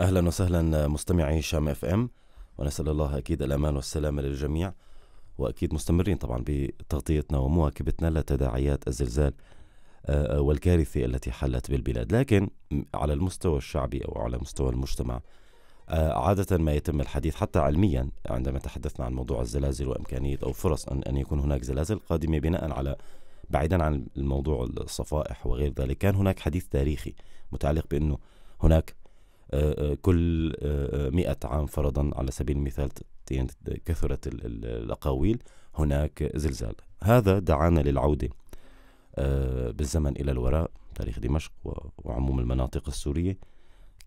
اهلا وسهلا مستمعي شام اف ام ونسال الله اكيد الامان والسلامه للجميع واكيد مستمرين طبعا بتغطيتنا ومواكبتنا لتداعيات الزلزال آه، آه، والكارثه التي حلت بالبلاد لكن على المستوى الشعبي او على مستوى المجتمع آه، عادة ما يتم الحديث حتى علميا عندما تحدثنا عن موضوع الزلازل وإمكانية أو فرص أن, أن يكون هناك زلازل قادمة بناء على بعيدا عن الموضوع الصفائح وغير ذلك كان هناك حديث تاريخي متعلق بأنه هناك كل آه، مئة عام فرضا على سبيل المثال كثرت الأقاويل هناك زلزال هذا دعانا للعودة آه، بالزمن إلى الوراء تاريخ دمشق وعموم المناطق السورية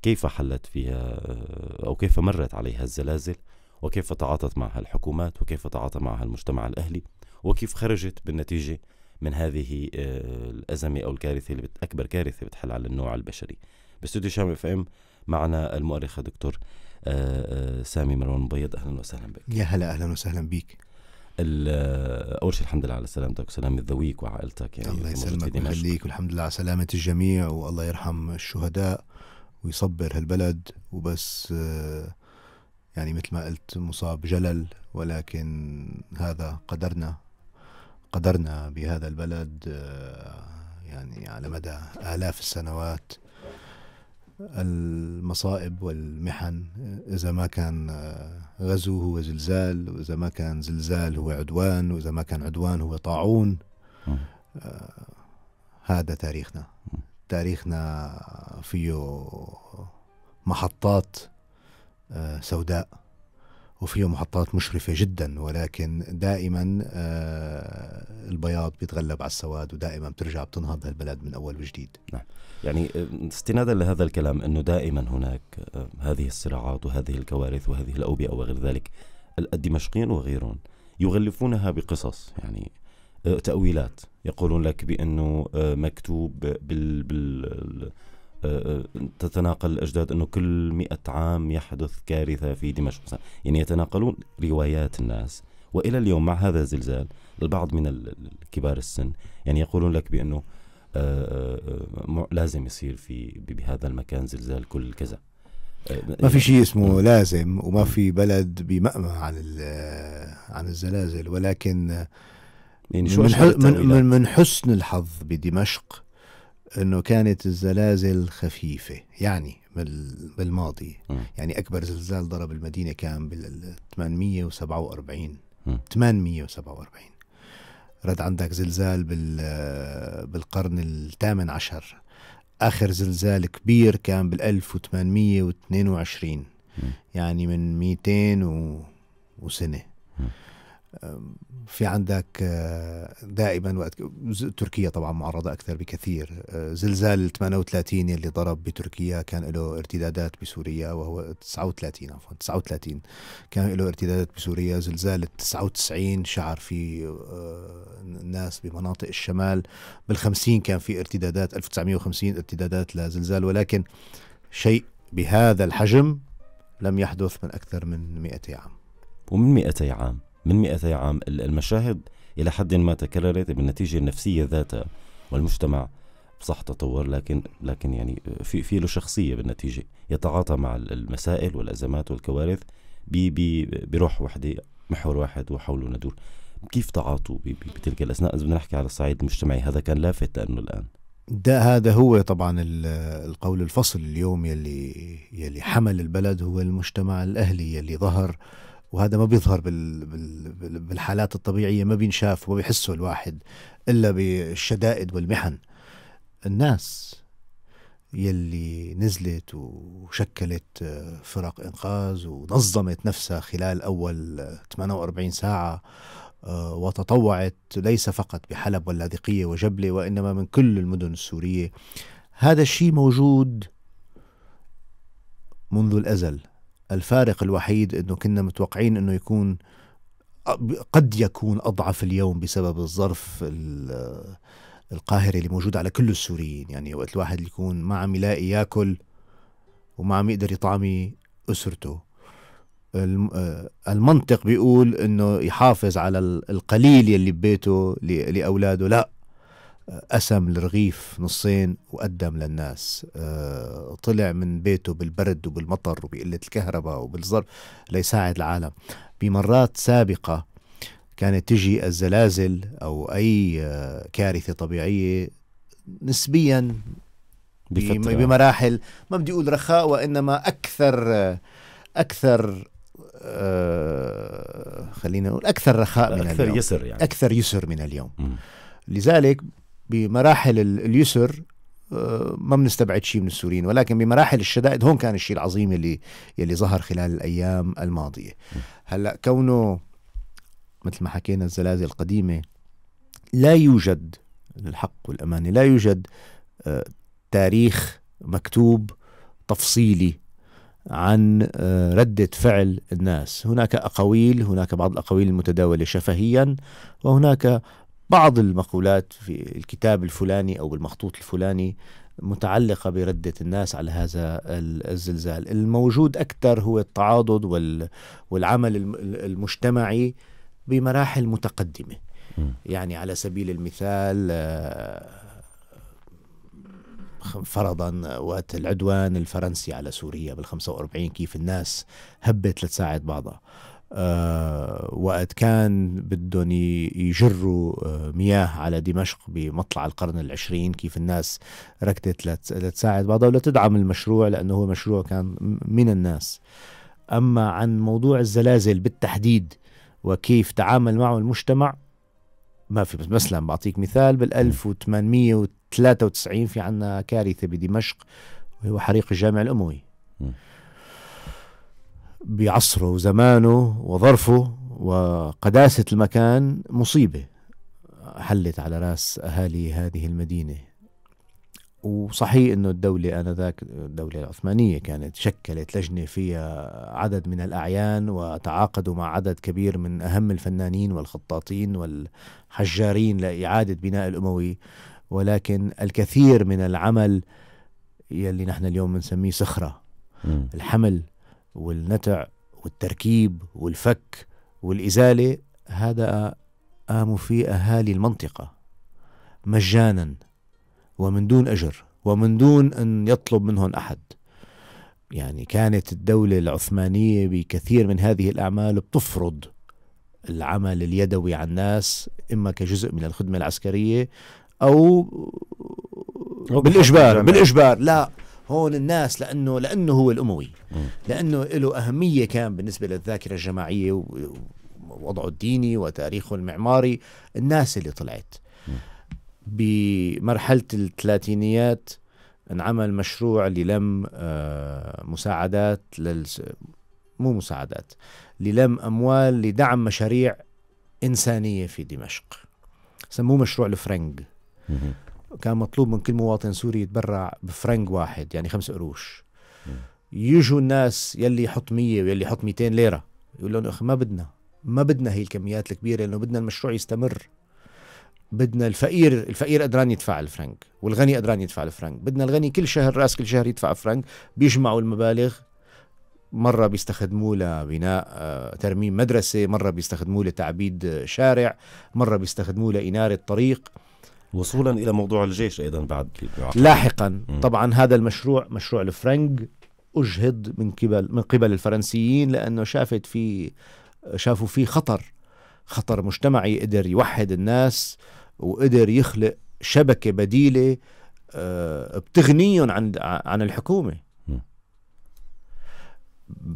كيف حلت فيها آه، أو كيف مرت عليها الزلازل وكيف تعاطت معها الحكومات وكيف تعاطى معها المجتمع الأهلي وكيف خرجت بالنتيجة من هذه الأزمة أو الكارثة اللي أكبر كارثة بتحل على النوع البشري باستوديو شام اف ام معنا المؤرخ دكتور آه، آه، سامي مروان مبيض اهلا وسهلا بك يا هلا اهلا وسهلا بك آه، اول شيء الحمد لله على سلامتك وسلامه ذويك وعائلتك يعني الله يسلمك ويخليك والحمد لله على سلامه الجميع والله يرحم الشهداء ويصبر هالبلد وبس يعني مثل ما قلت مصاب جلل ولكن هذا قدرنا قدرنا بهذا البلد يعني على مدى آلاف السنوات المصائب والمحن إذا ما كان آه، غزو هو زلزال وإذا ما كان زلزال هو عدوان وإذا ما كان عدوان هو طاعون آه هذا تاريخنا تاريخنا فيه محطات آه سوداء وفيه محطات مشرفة جدا ولكن دائما آه، البياض بيتغلب على السواد ودائما بترجع بتنهض هالبلد من أول وجديد نعم يعني آه، استنادا لهذا الكلام أنه دائما هناك آه، هذه الصراعات وهذه الكوارث وهذه الأوبئة وغير ذلك الدمشقيين وغيرهم يغلفونها بقصص يعني تأويلات يقولون لك بأنه مكتوب بال, بال تتناقل الأجداد أنه كل مئة عام يحدث كارثة في دمشق يعني يتناقلون روايات الناس وإلى اليوم مع هذا الزلزال البعض من كبار السن يعني يقولون لك بأنه آه، آه، لازم يصير في بهذا المكان زلزال كل كذا آه، ما في يعني شيء اسمه لازم وما في بلد بمأمى عن عن الزلازل ولكن يعني من, من, من حسن الحظ بدمشق انه كانت الزلازل خفيفه يعني بالماضي م. يعني اكبر زلزال ضرب المدينه كان بال 847 م. 847 رد عندك زلزال بال بالقرن الثامن عشر اخر زلزال كبير كان بال 1822 م. يعني من 200 و... وسنه م. في عندك آه، دائما وقت تركيا طبعا معرضه اكثر بكثير آه، زلزال 38 اللي ضرب بتركيا كان له ارتدادات بسوريا وهو 39 عفوا 39 كان له ارتدادات بسوريا زلزال 99 شعر في آه، الناس بمناطق الشمال بال50 كان في ارتدادات 1950 ارتدادات لزلزال ولكن شيء بهذا الحجم لم يحدث من اكثر من 200 عام ومن 200 عام من 200 عام المشاهد إلى حد ما تكررت بالنتيجة النفسية ذاتها والمجتمع صح تطور لكن لكن يعني في في له شخصية بالنتيجة يتعاطى مع المسائل والأزمات والكوارث بي بي بروح وحدة محور واحد وحوله ندور كيف تعاطوا بتلك الأثناء إذا بدنا نحكي على الصعيد المجتمعي هذا كان لافت لأنه الآن ده هذا هو طبعا القول الفصل اليوم يلي يلي حمل البلد هو المجتمع الأهلي يلي ظهر آه وهذا ما بيظهر بالحالات الطبيعية ما بينشاف وما بيحسه الواحد إلا بالشدائد والمحن الناس يلي نزلت وشكلت آه، فرق إنقاذ ونظمت نفسها خلال أول 48 آه، ساعة آه، وتطوعت ليس فقط بحلب واللاذقية وجبلة وإنما من كل المدن السورية هذا الشيء موجود منذ الأزل الفارق الوحيد انه كنا متوقعين انه يكون قد يكون اضعف اليوم بسبب الظرف القاهري اللي موجود على كل السوريين يعني وقت الواحد يكون ما عم يلاقي ياكل وما عم يقدر يطعمي اسرته المنطق بيقول انه يحافظ على القليل يلي ببيته لاولاده لا قسم الرغيف نصين وقدم للناس آه، طلع من بيته بالبرد وبالمطر وبقلة الكهرباء وبالظرف ليساعد العالم بمرات سابقة كانت تجي الزلازل أو أي آه، كارثة طبيعية نسبيا بفترة. بمراحل ما بدي أقول رخاء وإنما أكثر أكثر آه، خلينا نقول أكثر رخاء من أكثر اليوم يسر يعني أكثر يسر من اليوم م. لذلك بمراحل اليسر آه، ما بنستبعد شيء من السوريين ولكن بمراحل الشدائد هون كان الشيء العظيم اللي يلي ظهر خلال الايام الماضيه هلا كونه مثل ما حكينا الزلازل القديمه لا يوجد الحق والامانه لا يوجد آه، تاريخ مكتوب تفصيلي عن آه، ردة فعل الناس هناك أقاويل هناك بعض الأقاويل المتداولة شفهيا وهناك بعض المقولات في الكتاب الفلاني أو المخطوط الفلاني متعلقة بردة الناس على هذا الزلزال الموجود أكثر هو التعاضد والعمل المجتمعي بمراحل متقدمة يعني على سبيل المثال آه، فرضا وقت العدوان الفرنسي على سوريا بال 45 كيف الناس هبت لتساعد بعضها آه، وقت كان بدهم يجروا آه، مياه على دمشق بمطلع القرن العشرين كيف الناس ركضت لتساعد بعضها ولتدعم المشروع لأنه هو مشروع كان من الناس أما عن موضوع الزلازل بالتحديد وكيف تعامل معه المجتمع ما في بس مثلا بعطيك مثال بال 1893 في عنا كارثة بدمشق وهو حريق الجامع الأموي بعصره وزمانه وظرفه وقداسة المكان مصيبة حلت على راس أهالي هذه المدينة وصحيح أنه الدولة آنذاك الدولة العثمانية كانت شكلت لجنة فيها عدد من الأعيان وتعاقدوا مع عدد كبير من أهم الفنانين والخطاطين والحجارين لإعادة بناء الأموي ولكن الكثير من العمل يلي نحن اليوم بنسميه صخرة الحمل والنتع والتركيب والفك والإزالة هذا قاموا فيه أهالي المنطقة مجانا ومن دون أجر ومن دون أن يطلب منهم أحد يعني كانت الدولة العثمانية بكثير من هذه الأعمال بتفرض العمل اليدوي على الناس إما كجزء من الخدمة العسكرية أو بالإجبار بالإجبار لا هون الناس لانه لانه هو الاموي لانه له اهميه كان بالنسبه للذاكره الجماعيه ووضعه الديني وتاريخه المعماري الناس اللي طلعت بمرحله الثلاثينيات انعمل مشروع للم آه، مساعدات للس... مو مساعدات للم اموال لدعم مشاريع انسانيه في دمشق سموه مشروع الفرنج كان مطلوب من كل مواطن سوري يتبرع بفرنك واحد يعني خمس قروش يجوا الناس يلي يحط 100 ويلي يحط 200 ليره يقول لهم اخي ما بدنا ما بدنا هي الكميات الكبيره لانه بدنا المشروع يستمر بدنا الفقير الفقير قدران يدفع الفرنك والغني قدران يدفع الفرنك بدنا الغني كل شهر راس كل شهر يدفع فرنك بيجمعوا المبالغ مرة بيستخدموه لبناء آه، ترميم مدرسة مرة بيستخدموه لتعبيد شارع مرة بيستخدموه لإنارة طريق وصولا الى موضوع الجيش ايضا بعد لاحقا مم. طبعا هذا المشروع مشروع الفرنك اجهض من قبل من قبل الفرنسيين لانه شافت في شافوا فيه خطر خطر مجتمعي قدر يوحد الناس وقدر يخلق شبكه بديله آه، بتغنيهم عن عن الحكومه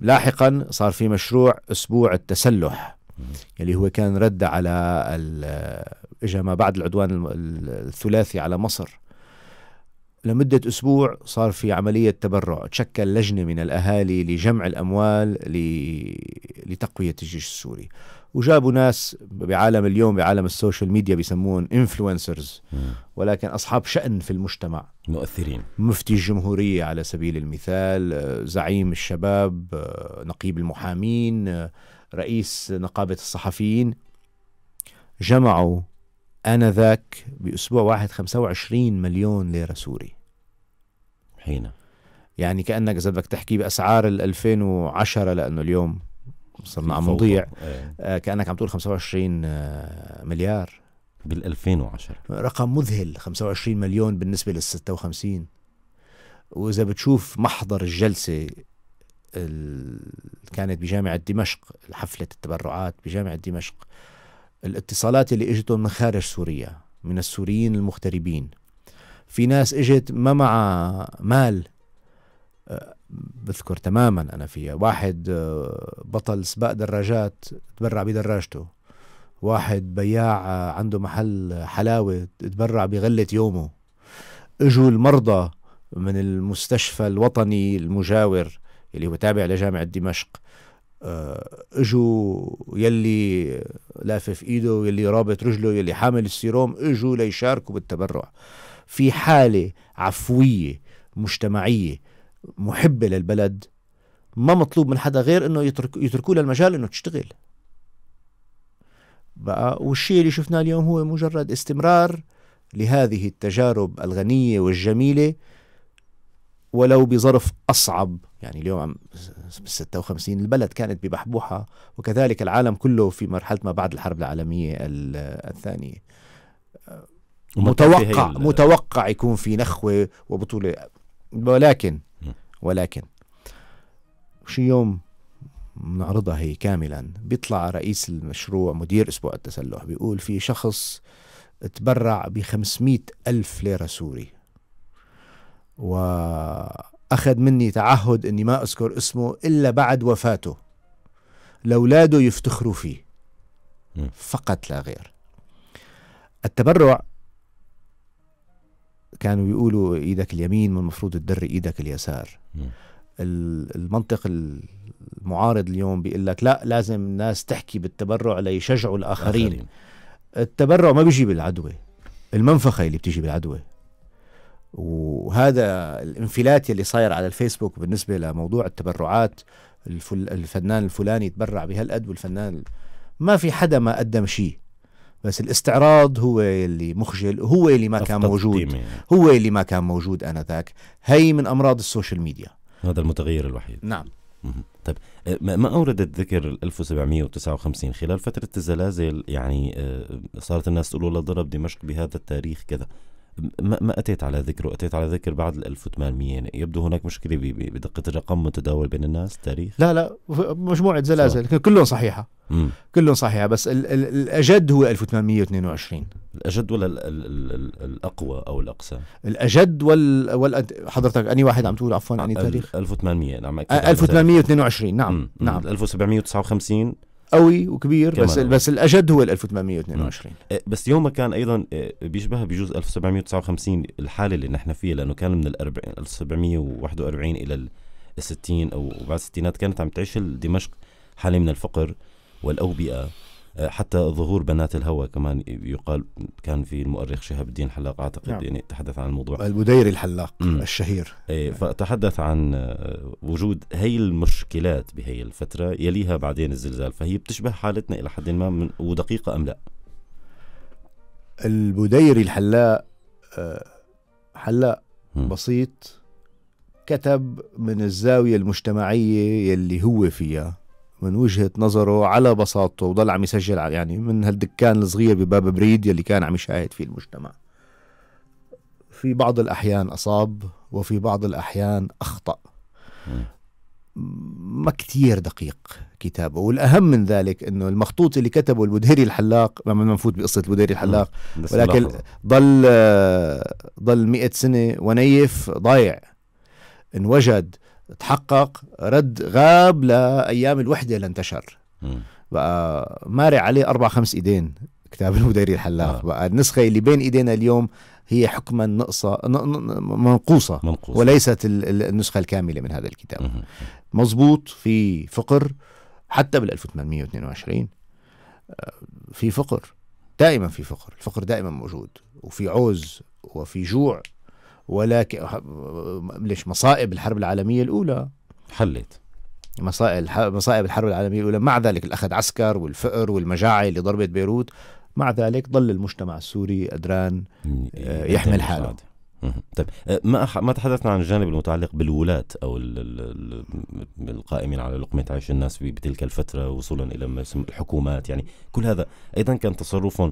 لاحقا صار في مشروع اسبوع التسلح يلي هو كان رد على اجى ما بعد العدوان الثلاثي على مصر لمدة أسبوع صار في عملية تبرع تشكل لجنة من الأهالي لجمع الأموال ل... لتقوية الجيش السوري وجابوا ناس بعالم اليوم بعالم السوشيال ميديا بيسمون انفلونسرز ولكن أصحاب شأن في المجتمع مؤثرين مفتي الجمهورية على سبيل المثال آه، زعيم الشباب آه، نقيب المحامين آه، رئيس نقابة الصحفيين جمعوا آنذاك بأسبوع واحد 25 مليون ليرة سوري حين يعني كأنك إذا بدك تحكي بأسعار ال 2010 لأنه اليوم صرنا عم نضيع إيه. آه كأنك عم تقول 25 آه، مليار بال 2010 رقم مذهل 25 مليون بالنسبة لل 56 وإذا بتشوف محضر الجلسة كانت بجامعة دمشق حفلة التبرعات بجامعة دمشق الاتصالات اللي اجتهم من خارج سوريا من السوريين المغتربين في ناس اجت ما مع مال أه، بذكر تماما انا فيها واحد أه، بطل سباق دراجات تبرع بدراجته واحد بياع أه، عنده محل حلاوه تبرع بغله يومه اجوا المرضى من المستشفى الوطني المجاور اللي هو تابع لجامعة دمشق آه، اجوا يلي لافف ايده يلي رابط رجله يلي حامل السيروم اجوا ليشاركوا بالتبرع في حالة عفوية مجتمعية محبة للبلد ما مطلوب من حدا غير انه يتركوا يتركو المجال انه تشتغل بقى والشيء اللي شفناه اليوم هو مجرد استمرار لهذه التجارب الغنية والجميلة ولو بظرف أصعب يعني اليوم بال 56 البلد كانت ببحبوحة وكذلك العالم كله في مرحلة ما بعد الحرب العالمية الثانية متوقع متوقع يكون في نخوة وبطولة ولكن ولكن شي يوم بنعرضها هي كاملا بيطلع رئيس المشروع مدير اسبوع التسلح بيقول في شخص تبرع ب 500 ألف ليرة سوري و أخذ مني تعهد أني ما أذكر اسمه إلا بعد وفاته لأولاده يفتخروا فيه فقط لا غير التبرع كانوا يقولوا ايدك اليمين من المفروض تدري ايدك اليسار المنطق المعارض اليوم بيقول لك لا لازم الناس تحكي بالتبرع ليشجعوا الاخرين الآخرين. التبرع ما بيجي بالعدوى المنفخه اللي بتيجي بالعدوى وهذا الانفلات اللي صاير على الفيسبوك بالنسبه لموضوع التبرعات الفل الفنان الفلاني يتبرع بهالقد والفنان ما في حدا ما قدم شيء بس الاستعراض هو اللي مخجل هو اللي ما كان موجود يعني. هو اللي ما كان موجود انذاك هي من امراض السوشيال ميديا هذا المتغير الوحيد نعم طيب آه، ما اوردت ذكر 1759 خلال فتره الزلازل يعني آه، صارت الناس تقول والله ضرب دمشق بهذا التاريخ كذا ما ما اتيت على ذكره اتيت على ذكر بعد ال 1800 يعني يبدو هناك مشكله بدقه الرقم متداول بين الناس تاريخ لا لا مجموعه زلازل صح. كلهم صحيحه مم. كلهم صحيحه بس ال ال الاجد هو 1822 الاجد ولا ال ال ال الاقوى او الاقصى الاجد وال, وال... حضرتك اني واحد عم تقول عفوا اني تاريخ 1800 نعم 1822 نعم مم. نعم 1759 قوي وكبير بس بس إيه، بس الاشد هو 1822 مم. بس يومها كان ايضا إيه، بيشبهها بجوز 1759 الحاله اللي نحن فيها لانه كان من ال 1741 الى ال 60 او بعد الستينات كانت عم تعيش دمشق حاله من الفقر والاوبئه آه، حتى ظهور بنات الهوى كمان يقال كان في المؤرخ شهاب الدين حلاق اعتقد نعم. يعني تحدث عن الموضوع البديري الحلاق م. الشهير ايه فتحدث عن آه، وجود هي المشكلات بهي الفتره يليها بعدين الزلزال فهي بتشبه حالتنا الى حد ما من ودقيقه ام لا البديري الحلاق آه، حلاق بسيط كتب من الزاوية المجتمعية يلي هو فيها من وجهه نظره على بساطته وضل عم يسجل يعني من هالدكان الصغير بباب بريد يلي كان عم يشاهد فيه المجتمع في بعض الاحيان اصاب وفي بعض الاحيان اخطا ما كتير دقيق كتابه والأهم من ذلك أنه المخطوط اللي كتبه البدهري الحلاق ما نفوت بقصة البدهري الحلاق ولكن ضل ضل مئة سنة ونيف ضايع انوجد تحقق رد غاب لايام الوحده لانتشر بقى ماري عليه اربع خمس ايدين كتاب المديري الحلاق آه. بقى النسخه اللي بين ايدينا اليوم هي حكما نقصة منقوصة, منقوصة وليست النسخة الكاملة من هذا الكتاب مضبوط في فقر حتى بال 1822 آه، في فقر دائما في فقر الفقر دائما موجود وفي عوز وفي جوع ولكن ليش مصائب الحرب العالميه الاولى حلت مصائب مصائب الحرب العالميه الاولى مع ذلك الاخذ عسكر والفقر والمجاعه اللي ضربت بيروت مع ذلك ظل المجتمع السوري قدران آه، يحمل حاله طيب آه، ما ما تحدثنا عن الجانب المتعلق بالولاة او القائمين على لقمه عيش الناس بتلك الفتره وصولا الى ما يسمى الحكومات يعني كل هذا ايضا كان تصرف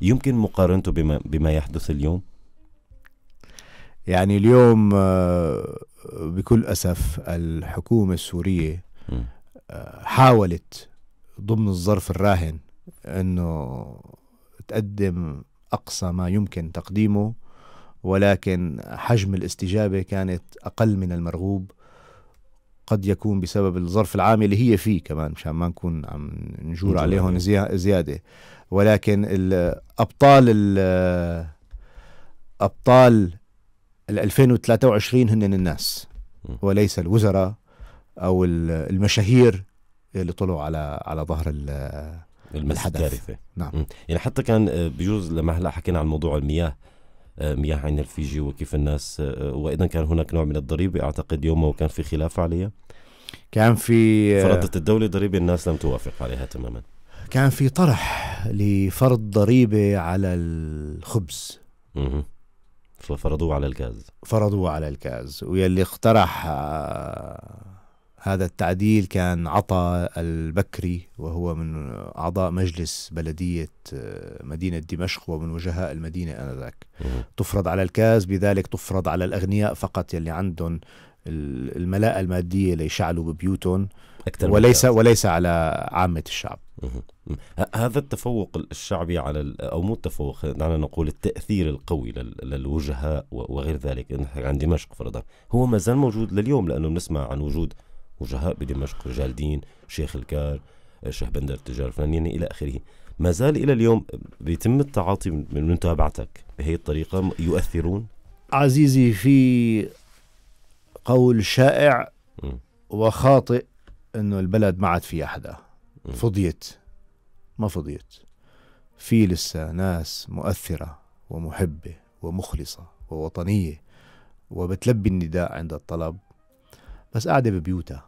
يمكن مقارنته بما بما يحدث اليوم يعني اليوم آه، بكل أسف الحكومة السورية آه، حاولت ضمن الظرف الراهن أنه تقدم أقصى ما يمكن تقديمه ولكن حجم الاستجابة كانت أقل من المرغوب قد يكون بسبب الظرف العام اللي هي فيه كمان مشان ما نكون عم نجور عليهم زيادة ولكن أبطال أبطال ال 2023 هن الناس وليس الوزراء او المشاهير اللي طلعوا على على ظهر المسح الحدث نعم يعني حتى كان آه، بجوز لما هلا حكينا عن موضوع المياه آه، مياه عين الفيجي وكيف الناس آه، واذا كان هناك نوع من الضريبه اعتقد يومها وكان في خلاف عليها كان في فرضت الدوله ضريبه الناس لم توافق عليها تماما كان في طرح لفرض ضريبه على الخبز م ففرضوه على الكاز فرضوه على الكاز ويلي اقترح آه، هذا التعديل كان عطا البكري وهو من أعضاء مجلس بلدية آه، مدينة دمشق ومن وجهاء المدينة آنذاك تفرض على الكاز بذلك تفرض على الأغنياء فقط يلي عندهم الملاءة المادية ليشعلوا ببيوتهم أكثر وليس وليس على عامة الشعب هذا التفوق الشعبي على او مو التفوق دعنا نقول التاثير القوي للوجهاء وغير ذلك عن دمشق فرضا هو ما زال موجود لليوم لانه بنسمع عن وجود وجهاء بدمشق رجال دين شيخ الكار شيخ بندر التجار الفلاني يعني الى اخره ما زال الى اليوم بيتم التعاطي من متابعتك بهي الطريقه يؤثرون عزيزي في قول شائع وخاطئ انه البلد ما عاد فيها حدا فضيت ما فضيت في لسه ناس مؤثره ومحبه ومخلصه ووطنيه وبتلبي النداء عند الطلب بس قاعده ببيوتها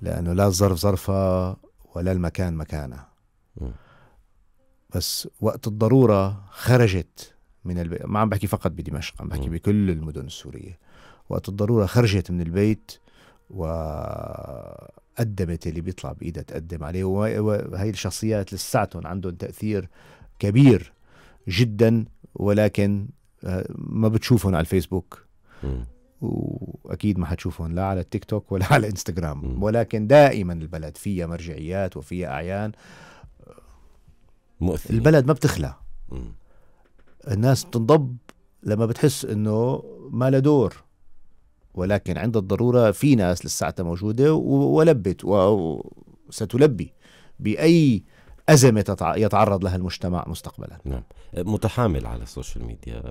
لانه لا الظرف ظرفها ولا المكان مكانها بس وقت الضروره خرجت من البيت ما عم بحكي فقط بدمشق عم بحكي بكل المدن السوريه وقت الضروره خرجت من البيت وقدمت اللي بيطلع بايدها تقدم عليه وهي الشخصيات لساتهم عندهم تاثير كبير جدا ولكن آه، ما بتشوفهم على الفيسبوك واكيد ما حتشوفهم لا على التيك توك ولا على الانستغرام ولكن دائما البلد فيها مرجعيات وفيها اعيان مؤثرين البلد ما بتخلى الناس بتنضب لما بتحس انه ما له دور ولكن عند الضرورة في ناس لساتها موجودة ولبت وستلبي بأي أزمة يتعرض لها المجتمع مستقبلا نعم متحامل على السوشيال ميديا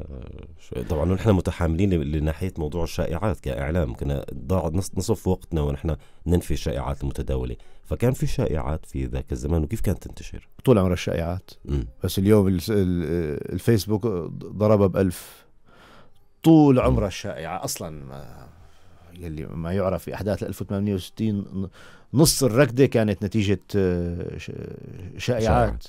طبعا نحن متحاملين لناحية موضوع الشائعات كإعلام كنا ضاع نصف وقتنا ونحن ننفي الشائعات المتداولة فكان في شائعات في ذاك الزمان وكيف كانت تنتشر؟ طول عمر الشائعات م. بس اليوم الفيسبوك ضربها بألف طول عمرها الشائعة أصلا ما يلي ما يعرف في احداث 1860 نص الركده كانت نتيجه آه، شائعات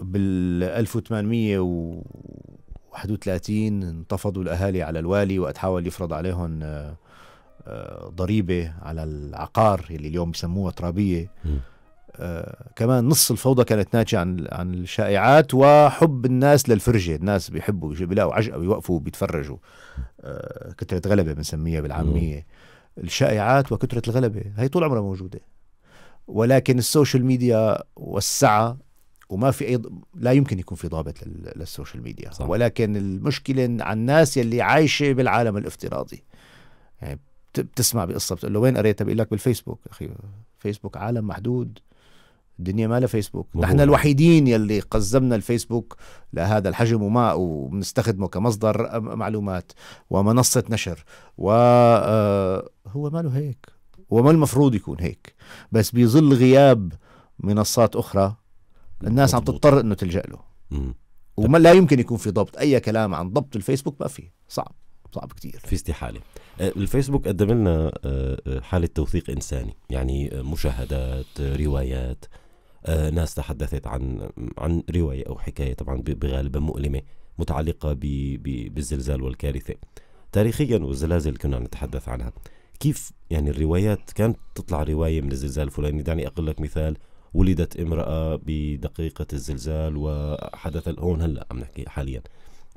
بال 1831 انتفضوا الاهالي على الوالي وقت حاول يفرض عليهم آه، آه، ضريبه على العقار اللي اليوم بسموها ترابيه آه، كمان نص الفوضى كانت ناتجة عن عن الشائعات وحب الناس للفرجة الناس بيحبوا بيلاقوا عجقة بيوقفوا بيتفرجوا آه، كثرة غلبة بنسميها بالعامية الشائعات وكثرة الغلبة هي طول عمرها موجودة ولكن السوشيال ميديا وسعها وما في اي لا يمكن يكون في ضابط للسوشيال ميديا صح. ولكن المشكله عن الناس يلي عايشه بالعالم الافتراضي يعني بتسمع بقصه بتقول له وين قريتها بيقول لك بالفيسبوك اخي فيسبوك عالم محدود الدنيا مالها فيسبوك نحن الوحيدين يلي قزمنا الفيسبوك لهذا الحجم وما وبنستخدمه كمصدر معلومات ومنصة نشر وهو آه، له هيك وما المفروض يكون هيك بس بظل غياب منصات أخرى الناس عم تضطر أنه تلجأ له وما لا يمكن يكون في ضبط أي كلام عن ضبط الفيسبوك ما في صعب صعب كتير في استحالة آه، الفيسبوك قدم لنا آه، حالة توثيق إنساني يعني مشاهدات روايات آه، ناس تحدثت عن عن روايه او حكايه طبعا بغالبا مؤلمه متعلقه ب... ب... بالزلزال والكارثه تاريخيا والزلازل كنا نتحدث عنها كيف يعني الروايات كانت تطلع روايه من الزلزال الفلاني دعني اقول لك مثال ولدت امراه بدقيقه الزلزال وحدث الهون هلا عم نحكي حاليا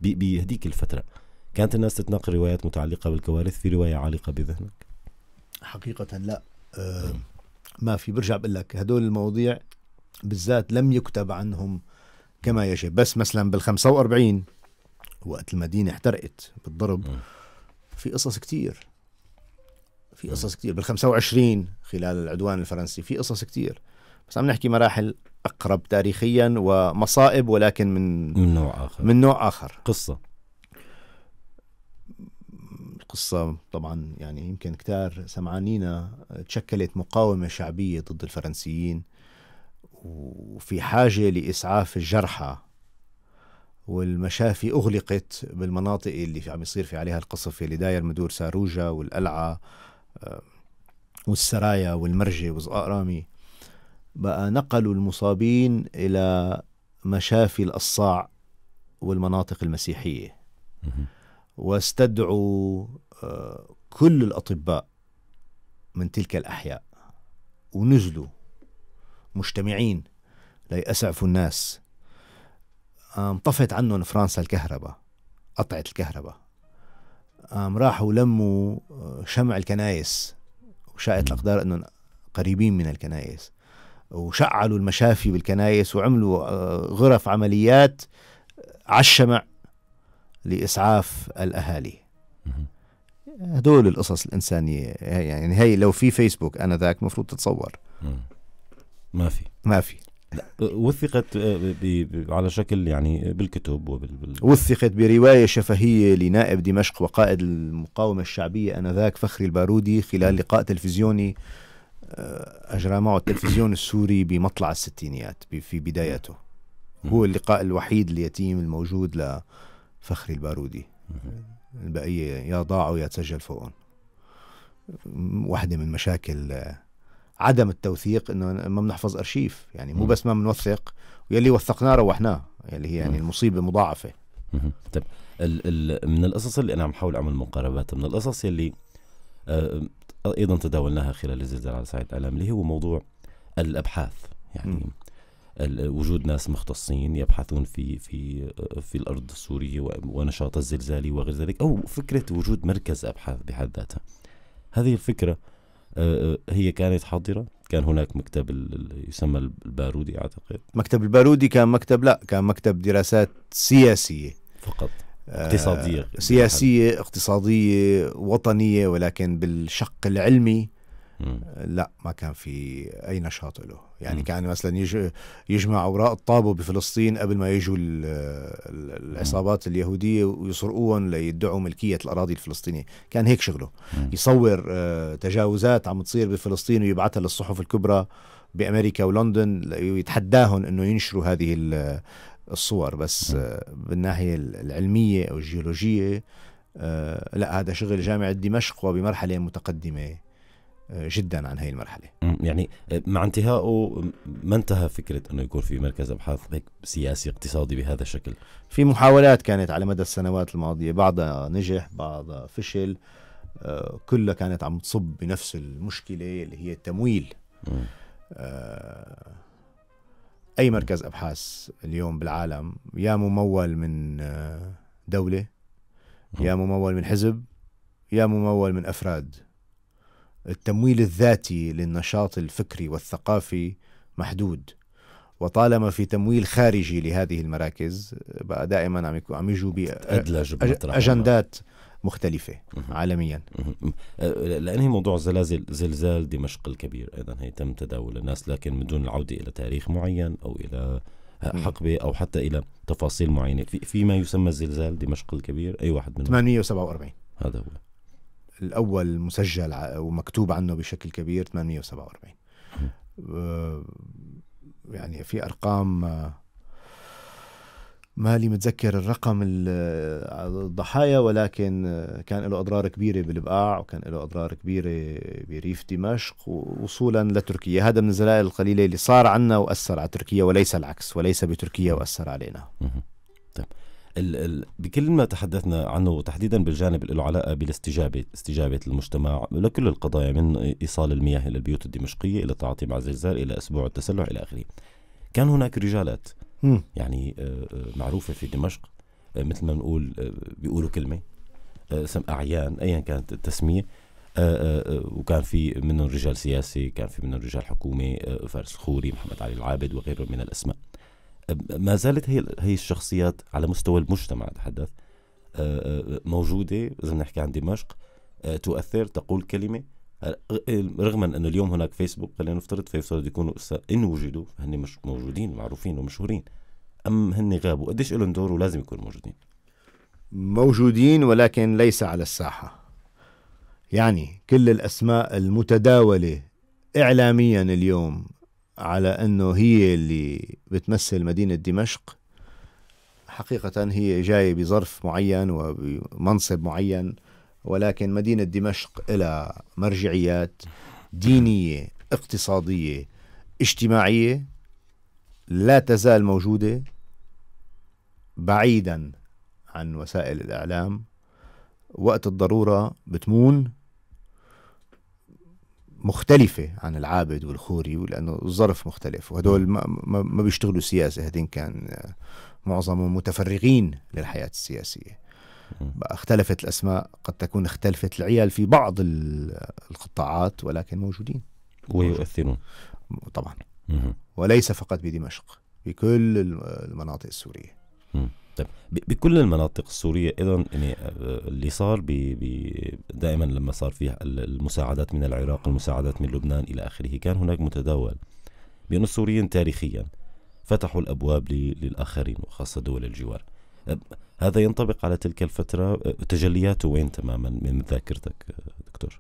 بهديك الفتره كانت الناس تتناقل روايات متعلقه بالكوارث في روايه عالقه بذهنك حقيقه لا أه ما في برجع بقول لك هدول المواضيع بالذات لم يكتب عنهم كما يجب بس مثلا بال45 وقت المدينة احترقت بالضرب في قصص كتير في قصص كتير بال25 خلال العدوان الفرنسي في قصص كتير بس عم نحكي مراحل أقرب تاريخيا ومصائب ولكن من من نوع آخر من نوع آخر قصة القصة طبعا يعني يمكن كتار سمعانينا تشكلت مقاومة شعبية ضد الفرنسيين وفي حاجة لإسعاف الجرحى والمشافي أغلقت بالمناطق اللي عم يصير في عليها القصف اللي داير مدور ساروجة والقلعة آه، والسرايا والمرجة وزقرامي بقى نقلوا المصابين إلى مشافي الأصاع والمناطق المسيحية واستدعوا آه، كل الأطباء من تلك الأحياء ونزلوا مجتمعين ليأسعفوا الناس طفت عنهم فرنسا الكهرباء قطعت الكهرباء راحوا لموا آه، شمع الكنايس وشاءت الأقدار أنهم قريبين من الكنايس وشعلوا المشافي بالكنايس وعملوا آه، غرف عمليات آه، على الشمع لإسعاف الأهالي هدول القصص الإنسانية يعني هي لو في فيسبوك أنا ذاك المفروض تتصور ما في ما في وثقت آه، على شكل يعني بالكتب وبال وثقت بروايه شفهيه لنائب دمشق وقائد المقاومه الشعبيه انذاك فخري البارودي خلال لقاء تلفزيوني آه، اجرى معه التلفزيون السوري بمطلع الستينيات في بدايته هو اللقاء الوحيد اليتيم الموجود لفخري البارودي البقيه يا ضاعوا يا تسجل فوقهم واحده من مشاكل عدم التوثيق انه ما بنحفظ ارشيف يعني مو بس ما بنوثق يلي وثقناه روحناه يلي هي يعني المصيبه مضاعفه طيب ال ال من القصص اللي انا عم حاول اعمل مقاربات من القصص يلي آه ايضا تداولناها خلال الزلزال على صعيد الاعلام اللي هو موضوع الابحاث يعني وجود ناس مختصين يبحثون في في في الارض السوريه ونشاط الزلزالي وغير ذلك او فكره وجود مركز ابحاث بحد ذاتها هذه الفكره آه، آه، هي كانت حاضرة كان هناك مكتب يسمى البارودي أعتقد مكتب البارودي كان مكتب لا كان مكتب دراسات سياسية فقط آه، اقتصادية سياسية اقتصادية وطنية ولكن بالشق العلمي لا ما كان في اي نشاط له يعني مم. كان مثلا يجمع اوراق الطابو بفلسطين قبل ما يجوا العصابات اليهوديه ويسرقوهم ليدعوا ملكيه الاراضي الفلسطينيه كان هيك شغله مم. يصور آه، تجاوزات عم تصير بفلسطين ويبعثها للصحف الكبرى بامريكا ولندن ويتحداهم انه ينشروا هذه الصور بس آه، بالناحيه العلميه او الجيولوجيه آه، لا هذا شغل جامعه دمشق وبمرحله متقدمه آه، جدا عن هاي المرحله يعني آه، مع انتهائه ما انتهى فكره انه يكون في مركز ابحاث هيك سياسي اقتصادي بهذا الشكل في محاولات كانت على مدى السنوات الماضيه بعضها نجح بعضها فشل آه، كلها كانت عم تصب بنفس المشكله اللي هي التمويل اي مركز ابحاث اليوم بالعالم يا ممول من دوله يا ممول من حزب يا ممول من افراد التمويل الذاتي للنشاط الفكري والثقافي محدود وطالما في تمويل خارجي لهذه المراكز بقى دائما عم عم يجوا اجندات مختلفة عالميا أه، لأنه موضوع زلازل زلزال دمشق الكبير أيضا هي تم تداول الناس لكن من دون العودة إلى تاريخ معين أو إلى حقبة أو حتى إلى تفاصيل معينة في فيما يسمى زلزال دمشق الكبير أي واحد منهم 847 هذا هو الاول مسجل ومكتوب عنه بشكل كبير 847 آه، يعني في ارقام آه، مالي متذكر الرقم الضحايا ولكن آه، كان له اضرار كبيره بالبقاع وكان له اضرار كبيره بريف دمشق وصولا لتركيا هذا من الزلائل القليله اللي صار عنا واثر على تركيا وليس العكس وليس بتركيا واثر علينا ال ال بكل ما تحدثنا عنه تحديدا بالجانب اللي له علاقه بالاستجابه استجابه المجتمع لكل القضايا من ايصال المياه الى البيوت الدمشقيه الى التعاطي مع الزلزال الى اسبوع التسلح الى اخره كان هناك رجالات يعني آه، آه، معروفه في دمشق آه، مثل ما بنقول بيقولوا كلمه اعيان ايا كانت التسميه وكان في منهم رجال سياسي كان في منهم رجال حكومه فارس الخوري محمد علي العابد وغيره من الاسماء ما زالت هي هي الشخصيات على مستوى المجتمع اتحدث آه، آه، آه، موجوده اذا بنحكي عن دمشق تؤثر تقول كلمه رغم انه اليوم هناك فيسبوك خلينا نفترض فيفترض يكونوا ان وجدوا هن مش موجودين معروفين ومشهورين ام هن غابوا قديش لهم دور ولازم يكونوا موجودين موجودين ولكن ليس على الساحه يعني كل الاسماء المتداوله اعلاميا اليوم على أنه هي اللي بتمثل مدينة دمشق حقيقة هي جاية بظرف معين وبمنصب معين ولكن مدينة دمشق إلى مرجعيات دينية اقتصادية اجتماعية لا تزال موجودة بعيدا عن وسائل الإعلام وقت الضرورة بتمون مختلفة عن العابد والخوري لأنه الظرف مختلف وهدول نعم. ما, ما بيشتغلوا سياسة هدين كان آه، معظمهم متفرغين للحياة السياسية نعم. اختلفت الأسماء قد تكون اختلفت العيال في بعض آه، القطاعات ولكن موجودين ويؤثرون طبعا وليس فقط بدمشق بكل آه، المناطق السورية طيب بكل المناطق السوريه اذا يعني آه، اللي صار بي بي دائما لما صار فيها المساعدات من العراق المساعدات من لبنان الى اخره كان هناك متداول بان السوريين تاريخيا فتحوا الابواب للاخرين وخاصه دول الجوار هذا ينطبق على تلك الفتره آه، تجلياته وين تماما من ذاكرتك آه، دكتور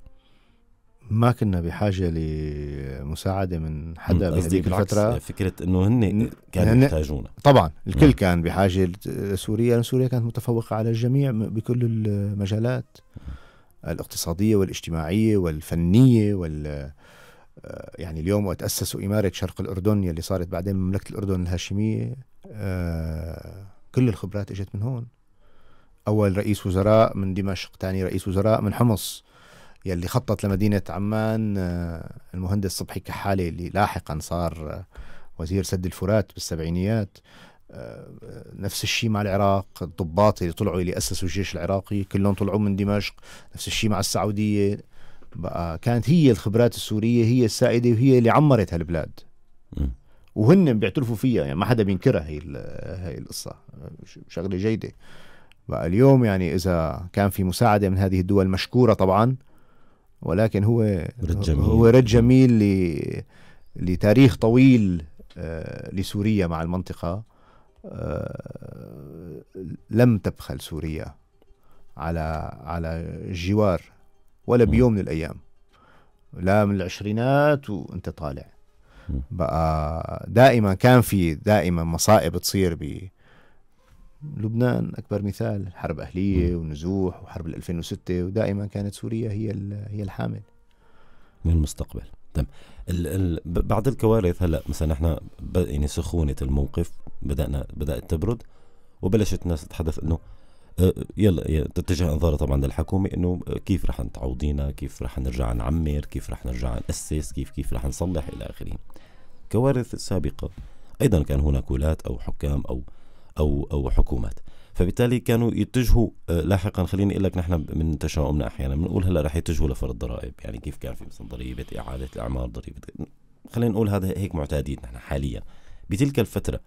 ما كنا بحاجه لمساعده من حدا بهذيك الفتره فكره انه هن كانوا يحتاجونا طبعا الكل مم. كان بحاجه لسوريا لان سوريا كانت متفوقه على الجميع بكل المجالات الاقتصاديه والاجتماعيه والفنيه وال آه، يعني اليوم وقت اسسوا اماره شرق الاردن يلي صارت بعدين مملكه الاردن الهاشميه آه، كل الخبرات اجت من هون اول رئيس وزراء من دمشق ثاني رئيس وزراء من حمص يلي خطط لمدينة عمان آه، المهندس صبحي كحالي اللي لاحقا صار آه، وزير سد الفرات بالسبعينيات آه، نفس الشيء مع العراق الضباط اللي طلعوا اللي أسسوا الجيش العراقي كلهم طلعوا من دمشق نفس الشيء مع السعودية بقى كانت هي الخبرات السورية هي السائدة وهي اللي عمرت هالبلاد وهن بيعترفوا فيها يعني ما حدا بينكرها هي هي القصة شغلة جيدة بقى اليوم يعني إذا كان في مساعدة من هذه الدول مشكورة طبعا ولكن هو رد جميل هو رد جميل ل... لتاريخ طويل آه، لسوريا مع المنطقة آه، لم تبخل سوريا على على الجوار ولا بيوم من الأيام لا من العشرينات وانت طالع بقى دائما كان في دائما مصائب تصير لبنان أكبر مثال حرب أهلية ونزوح وحرب 2006 ودائما كانت سوريا هي هي الحامل من المستقبل تم ال ال بعد الكوارث هلا مثلا احنا يعني سخونه الموقف بدانا بدات تبرد وبلشت الناس تتحدث انه آه، يلا تتجه انظارها طبعا للحكومه انه كيف رح تعوضينا كيف رح نرجع نعمر كيف رح نرجع ناسس كيف كيف رح نصلح الى اخره كوارث سابقه ايضا كان هناك ولاة او حكام او او او حكومات فبالتالي كانوا يتجهوا آه، لاحقا خليني اقول لك نحن من تشاؤمنا احيانا بنقول هلا رح يتجهوا لفرض ضرائب يعني كيف كان في مثلا ضريبه اعاده الاعمار ضريبه خلينا نقول هذا هيك معتادين نحن حاليا بتلك الفتره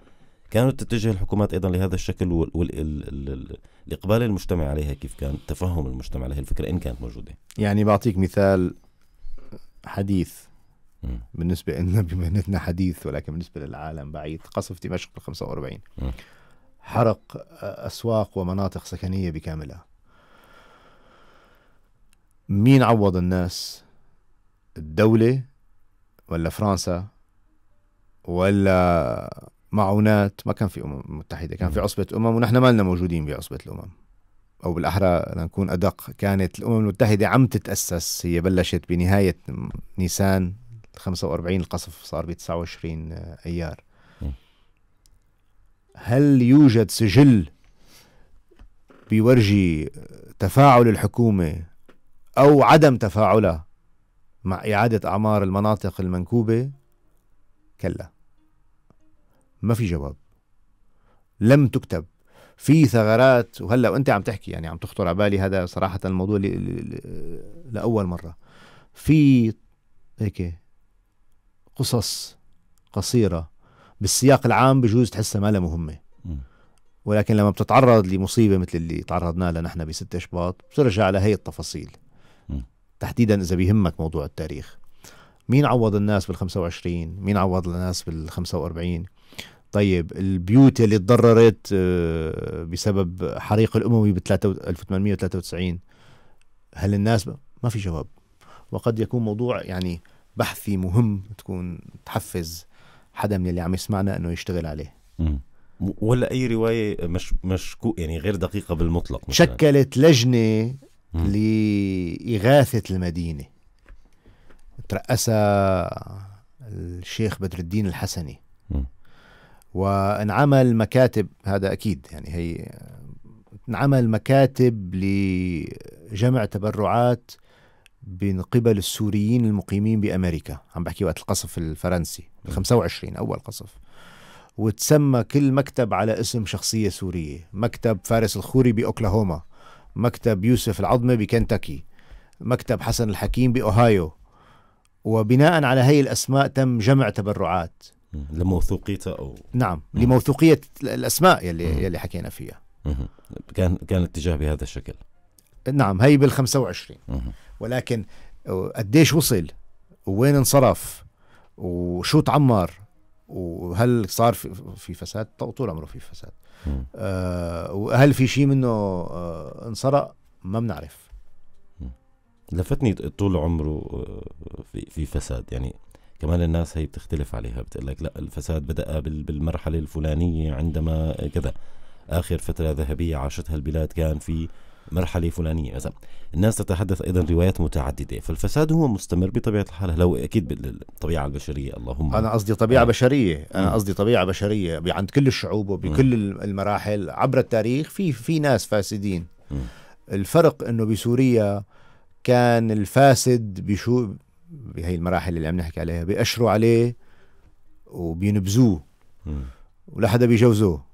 كانت تتجه الحكومات ايضا لهذا الشكل والاقبال المجتمع عليها كيف كان تفهم المجتمع لهي الفكره ان كانت موجوده يعني بعطيك مثال حديث بالنسبة لنا بمهنتنا حديث ولكن بالنسبة للعالم بعيد قصف دمشق بال 45 حرق أسواق ومناطق سكنية بكاملها مين عوض الناس الدولة ولا فرنسا ولا معونات ما كان في أمم متحدة كان في عصبة أمم ونحن ما لنا موجودين بعصبة الأمم أو بالأحرى لنكون أدق كانت الأمم المتحدة عم تتأسس هي بلشت بنهاية نيسان 45 القصف صار ب 29 أيار هل يوجد سجل بيورجي تفاعل الحكومة أو عدم تفاعلها مع إعادة أعمار المناطق المنكوبة؟ كلا ما في جواب لم تكتب في ثغرات وهلا وانت عم تحكي يعني عم تخطر على بالي هذا صراحه الموضوع لي لي لاول مره في هيك قصص قصيره بالسياق العام بجوز تحسها ما لها مهمه ولكن لما بتتعرض لمصيبه مثل اللي تعرضنا لها نحن ب 6 شباط بترجع لهي التفاصيل تحديدا اذا بيهمك موضوع التاريخ مين عوض الناس بال 25 مين عوض الناس بال 45 طيب البيوت اللي تضررت آه، بسبب حريق الاموي ب 1893 هل الناس ما في جواب وقد يكون موضوع يعني بحثي مهم تكون تحفز حدا من اللي عم يسمعنا انه يشتغل عليه م. ولا اي روايه مش مشكو يعني غير دقيقه بالمطلق مثلا. شكلت لجنه م. لاغاثه المدينه ترأسها الشيخ بدر الدين الحسني وانعمل مكاتب هذا اكيد يعني هي انعمل مكاتب لجمع تبرعات من قبل السوريين المقيمين بامريكا عم بحكي وقت القصف الفرنسي 25 اول قصف وتسمى كل مكتب على اسم شخصيه سوريه مكتب فارس الخوري باوكلاهوما مكتب يوسف العظمه بكنتاكي مكتب حسن الحكيم باوهايو وبناء على هي الاسماء تم جمع تبرعات لموثوقيتها او نعم مم. لموثوقيه الاسماء يلي مم. يلي حكينا فيها مم. كان كان اتجاه بهذا الشكل نعم هي بال 25 ولكن قديش وصل وين انصرف وشو تعمر وهل صار في فساد طول عمره في فساد آه وهل في شيء منه آه انسرق ما بنعرف لفتني طول عمره آه، في في فساد يعني كمان الناس هي بتختلف عليها بتقول لك لا الفساد بدا بالمرحله الفلانيه عندما كذا اخر فتره ذهبيه عاشتها البلاد كان في مرحله فلانيه مثلا الناس تتحدث ايضا روايات متعدده فالفساد هو مستمر بطبيعه الحال هلا اكيد بالطبيعه البشريه اللهم انا قصدي طبيعه آه. بشريه انا قصدي طبيعه بشريه عند كل الشعوب وبكل المراحل عبر التاريخ في في ناس فاسدين م. الفرق انه بسوريا كان الفاسد بشو بهي المراحل اللي عم نحكي عليها بيأشروا عليه وبينبذوه ولا حدا بيجوزوه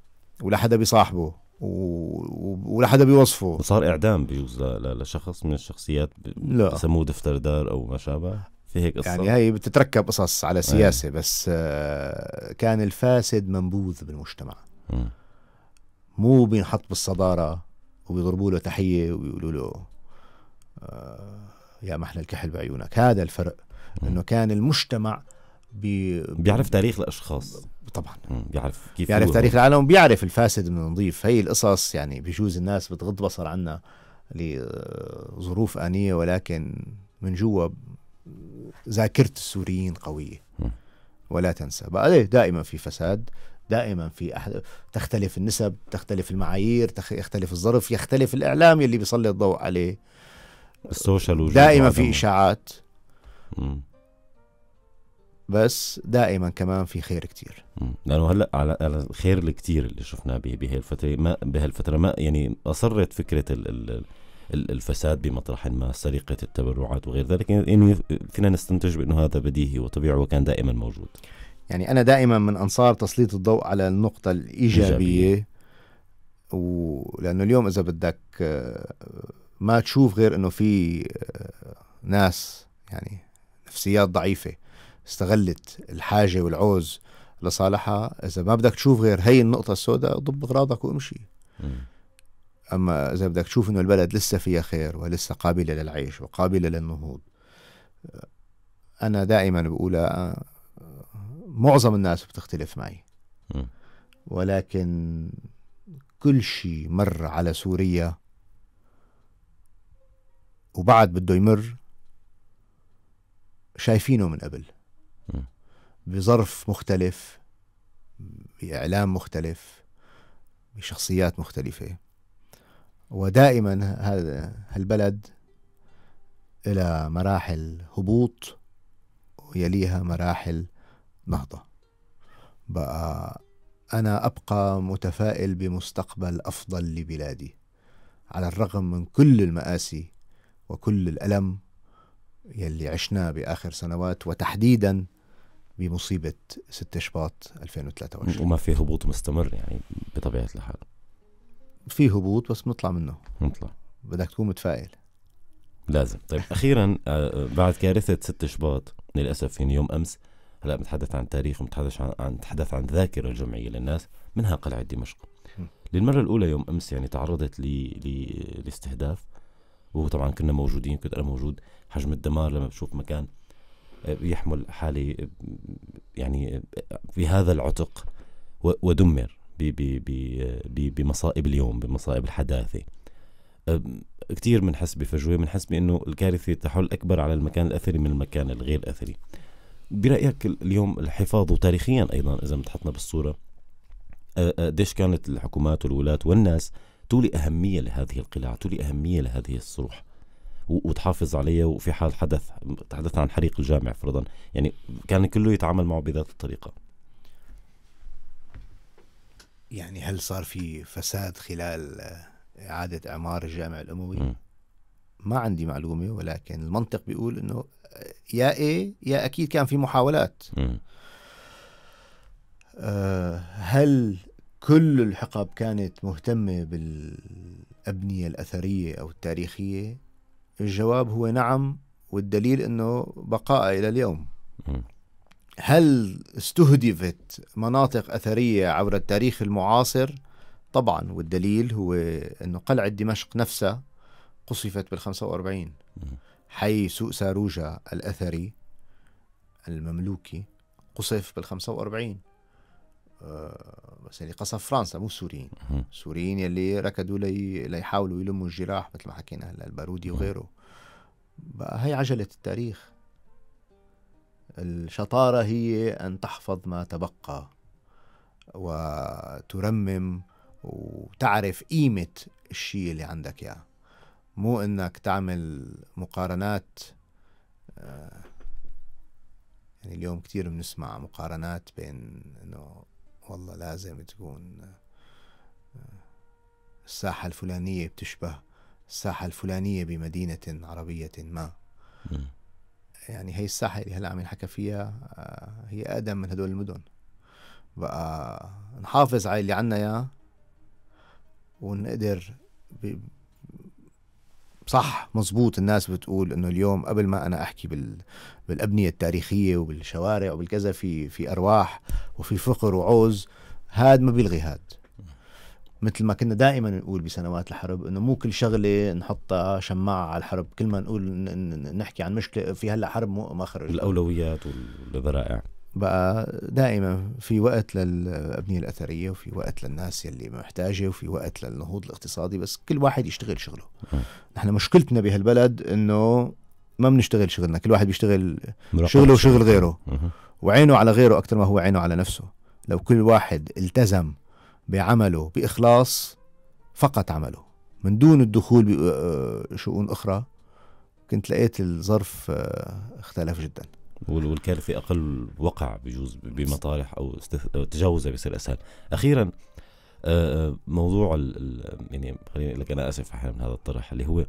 ولا حدا بيصاحبه ولا حدا بيوصفه صار اعدام بجوز لشخص من الشخصيات لا بسموه دار او ما شابه في هيك قصة يعني هي بتتركب قصص على إيه. سياسه أيه. بس آه، كان الفاسد منبوذ بالمجتمع م. مو بينحط بالصداره وبيضربوا له تحيه وبيقولوا له آه، يا محلى الكحل بعيونك هذا الفرق انه كان المجتمع بي... بيعرف تاريخ الاشخاص طبعا بيعرف كيف بيعرف تاريخ العالم وبيعرف الفاسد من النظيف هي القصص يعني بجوز الناس بتغض بصر عنا لظروف آنية ولكن من جوا ذاكرة السوريين قوية ولا تنسى بقى إيه، دائما في فساد دائما في أحد... تختلف النسب تختلف المعايير تخ... يختلف الظرف يختلف الإعلام يلي بيسلط الضوء عليه السوشيال دائما في إشاعات بس دائما كمان في خير كتير لانه هلا على الخير الكتير اللي شفناه بهي الفتره ما بهالفتره ما يعني اصرت فكره ال ال الفساد بمطرح ما سرقة التبرعات وغير ذلك يعني-, يعني فينا نستنتج بأنه هذا بديهي وطبيعي وكان دائما موجود يعني أنا دائما من أنصار تسليط الضوء على النقطة الإيجابية إيجابية. ولأنه اليوم إذا بدك آه، ما تشوف غير أنه في آه، ناس يعني نفسيات ضعيفة استغلت الحاجه والعوز لصالحها اذا ما بدك تشوف غير هي النقطه السوداء ضب اغراضك وامشي اما اذا بدك تشوف انه البلد لسه فيها خير ولسه قابله للعيش وقابله للنهوض انا دائما بقولها آه، معظم الناس بتختلف معي ولكن كل شيء مر على سوريا وبعد بده يمر شايفينه من قبل بظرف مختلف بإعلام مختلف بشخصيات مختلفة ودائما هذا هالبلد إلى مراحل هبوط ويليها مراحل نهضة بقى أنا أبقى متفائل بمستقبل أفضل لبلادي على الرغم من كل المآسي وكل الألم يلي عشناه بآخر سنوات وتحديدا بمصيبه 6 شباط 2023 وما في هبوط مستمر يعني بطبيعه الحال في هبوط بس بنطلع منه بنطلع بدك تكون متفائل لازم طيب اخيرا آه، بعد كارثه 6 شباط للاسف يعني يوم امس هلا بنتحدث عن تاريخ ومتحدث عن تحدث عن ذاكره جمعيه للناس منها قلعه دمشق للمره الاولى يوم امس يعني تعرضت لاستهداف وطبعا كنا موجودين كنت انا موجود حجم الدمار لما بشوف مكان يحمل حالي يعني بهذا العتق ودمر بمصائب اليوم بمصائب الحداثه كثير بنحس بفجوه بنحس بانه الكارثه تحل اكبر على المكان الاثري من المكان الغير اثري برايك اليوم الحفاظ وتاريخيا ايضا اذا بتحطنا بالصوره قديش كانت الحكومات والولاة والناس تولي اهميه لهذه القلاع تولي اهميه لهذه الصروح وتحافظ عليه وفي حال حدث تحدثنا عن حريق الجامع فرضا يعني كان كله يتعامل معه بذات الطريقه يعني هل صار في فساد خلال اعاده اعمار الجامع الاموي؟ م. ما عندي معلومه ولكن المنطق بيقول انه يا ايه يا اكيد كان في محاولات م. أه هل كل الحقب كانت مهتمه بالابنيه الاثريه او التاريخيه الجواب هو نعم والدليل انه بقاء الى اليوم هل استهدفت مناطق اثريه عبر التاريخ المعاصر طبعا والدليل هو انه قلعه دمشق نفسها قصفت بال 45 حي سوق ساروجا الاثري المملوكي قصف بال 45 بس اللي قصف فرنسا مو السوريين السوريين يلي ركضوا لي ليحاولوا يلموا الجراح مثل ما حكينا هلا البارودي وغيره بقى هي عجله التاريخ الشطاره هي ان تحفظ ما تبقى وترمم وتعرف قيمه الشيء اللي عندك اياه مو انك تعمل مقارنات آه، يعني اليوم كثير بنسمع مقارنات بين انه والله لازم تكون آه، الساحة الفلانية بتشبه الساحة الفلانية بمدينة عربية ما م. يعني هي الساحة اللي هلا عم ينحكى فيها آه، هي أقدم من هدول المدن بقى نحافظ على اللي عنا إياه ونقدر صح مزبوط الناس بتقول انه اليوم قبل ما انا احكي بال... بالابنيه التاريخيه وبالشوارع وبالكذا في في ارواح وفي فقر وعوز هاد ما بيلغي هاد مثل ما كنا دائما نقول بسنوات الحرب انه مو كل شغله نحطها شماعه على الحرب كل ما نقول نحكي عن مشكله في هلا حرب مو خرج الاولويات والذرائع بقى دائما في وقت للأبنية الأثرية وفي وقت للناس اللي محتاجة وفي وقت للنهوض الاقتصادي بس كل واحد يشتغل شغله آه. نحن مشكلتنا بهالبلد انه ما بنشتغل شغلنا كل واحد بيشتغل شغله وشغل غيره وعينه على غيره أكثر ما هو عينه على نفسه لو كل واحد التزم بعمله بإخلاص فقط عمله من دون الدخول بشؤون آه، آه، أخرى كنت لقيت الظرف اختلف جداً والكارثه اقل وقع بجوز بمطارح او تجاوزها بصير اسهل اخيرا آه، آه، موضوع ال يعني خليني اقول لك انا اسف احيانا من هذا الطرح اللي هو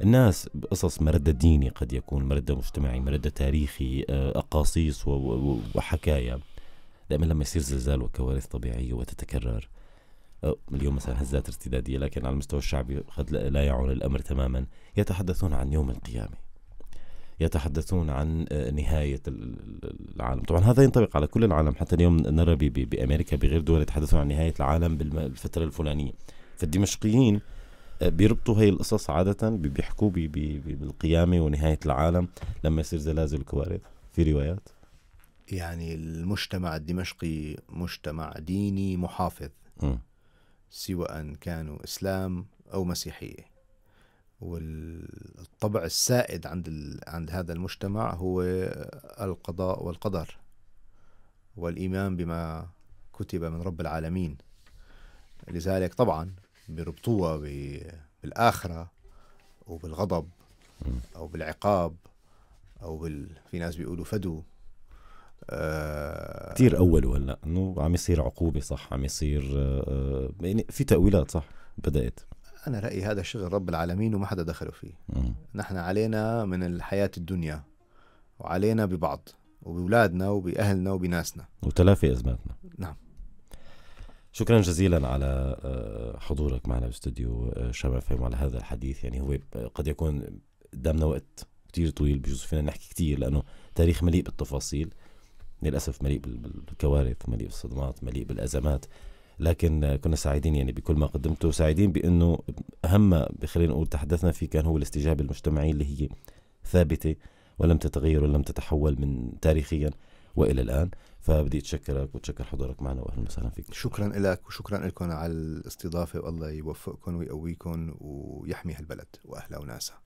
الناس بقصص مردة ديني قد يكون مردة مجتمعي مردة تاريخي آه، أقاصيص وحكايا دائما لما يصير زلزال وكوارث طبيعية وتتكرر اليوم مثلا هزات ارتدادية لكن على المستوى الشعبي قد لا يعول الأمر تماما يتحدثون عن يوم القيامة يتحدثون عن آه، نهاية العالم طبعا هذا ينطبق على كل العالم حتى اليوم نرى بأمريكا بغير دول يتحدثون عن نهاية العالم بالفترة الفلانية فالدمشقيين آه، بيربطوا هي القصص عادة بيحكوا بي بي بالقيامة ونهاية العالم لما يصير زلازل وكوارث في روايات يعني المجتمع الدمشقي مجتمع ديني محافظ م. سواء كانوا إسلام أو مسيحية والطبع السائد عند عند هذا المجتمع هو القضاء والقدر والإيمان بما كتب من رب العالمين لذلك طبعا بربطوها بالآخرة وبالغضب أو بالعقاب أو بال... في ناس بيقولوا فدو آه كثير أول هلا إنه عم يصير عقوبة صح عم يصير آه يعني في تأويلات صح بدأت انا رايي هذا شغل رب العالمين وما حدا دخله فيه م. نحن علينا من الحياه الدنيا وعلينا ببعض وبولادنا وباهلنا وبناسنا وتلافي ازماتنا نعم شكرا جزيلا على آه، حضورك معنا باستديو آه، شباب فهم على هذا الحديث يعني هو آه، قد يكون قدامنا وقت كتير طويل بجوز فينا نحكي كتير لانه تاريخ مليء بالتفاصيل للاسف مليء بالكوارث مليء بالصدمات مليء بالازمات لكن كنا سعيدين يعني بكل ما قدمته سعيدين بانه اهم خلينا نقول تحدثنا فيه كان هو الاستجابه المجتمعيه اللي هي ثابته ولم تتغير ولم تتحول من تاريخيا والى الان فبدي اتشكرك وتشكر حضورك معنا واهلا وسهلا فيك شكرا لك وشكرا لكم على الاستضافه والله يوفقكم ويقويكم ويحمي هالبلد واهلها وناسها